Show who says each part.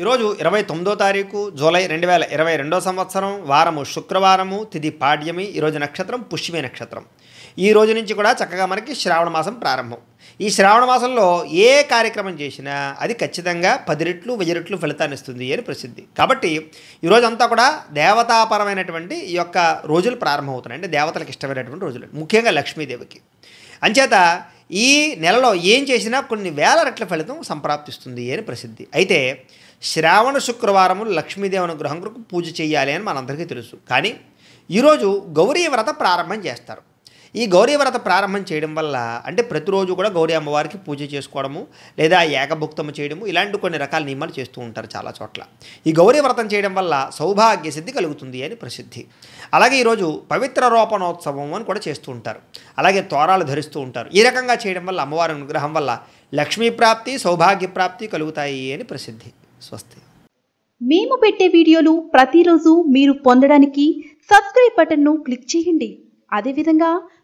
Speaker 1: ఈరోజు ఇరవై తొమ్మిదో తారీఖు జూలై రెండు వేల ఇరవై రెండో సంవత్సరం వారము శుక్రవారము తిది పాడ్యమి ఈరోజు నక్షత్రం పుష్యమి నక్షత్రం ఈ రోజు నుంచి కూడా చక్కగా మనకి శ్రావణ మాసం ప్రారంభం ఈ శ్రావణ మాసంలో ఏ కార్యక్రమం చేసినా అది ఖచ్చితంగా పది రెట్లు వెయ్యి రెట్లు ఫలితాన్ని ఇస్తుంది అని ప్రసిద్ధి కాబట్టి ఈరోజంతా కూడా దేవతాపరమైనటువంటి ఈ యొక్క రోజులు ప్రారంభమవుతున్నాయి అంటే దేవతలకు ఇష్టమైనటువంటి రోజులు ముఖ్యంగా లక్ష్మీదేవికి అంచేత ఈ నెలలో ఏం చేసినా కొన్ని వేల రెట్ల ఫలితం సంప్రాప్తిస్తుంది అని ప్రసిద్ధి అయితే శ్రావణ శుక్రవారము లక్ష్మీదేవి అనుగ్రహం కొరకు పూజ చేయాలి అని మనందరికీ తెలుసు కానీ ఈరోజు గౌరీ వ్రత ప్రారంభం చేస్తారు ఈ గౌరీ వ్రత ప్రారంభం చేయడం వల్ల అంటే ప్రతిరోజు కూడా గౌరీ అమ్మవారికి పూజ చేసుకోవడము లేదా ఏకభుక్తము చేయడము ఇలాంటి కొన్ని రకాల నియమాలు చేస్తూ ఉంటారు చాలా చోట్ల ఈ గౌరీ వ్రతం చేయడం వల్ల సౌభాగ్య సిద్ధి కలుగుతుంది అని ప్రసిద్ధి అలాగే ఈరోజు పవిత్ర రోపణోత్సవం అని కూడా చేస్తూ ఉంటారు అలాగే తోరాలు ధరిస్తూ ఉంటారు ఈ రకంగా చేయడం వల్ల అమ్మవారి అనుగ్రహం వల్ల లక్ష్మీ ప్రాప్తి సౌభాగ్య ప్రాప్తి కలుగుతాయి అని ప్రసిద్ధి స్వస్తి
Speaker 2: మేము పెట్టే వీడియోలు ప్రతిరోజు మీరు పొందడానికి సబ్స్క్రైబ్ బటన్ను క్లిక్ చేయండి అదేవిధంగా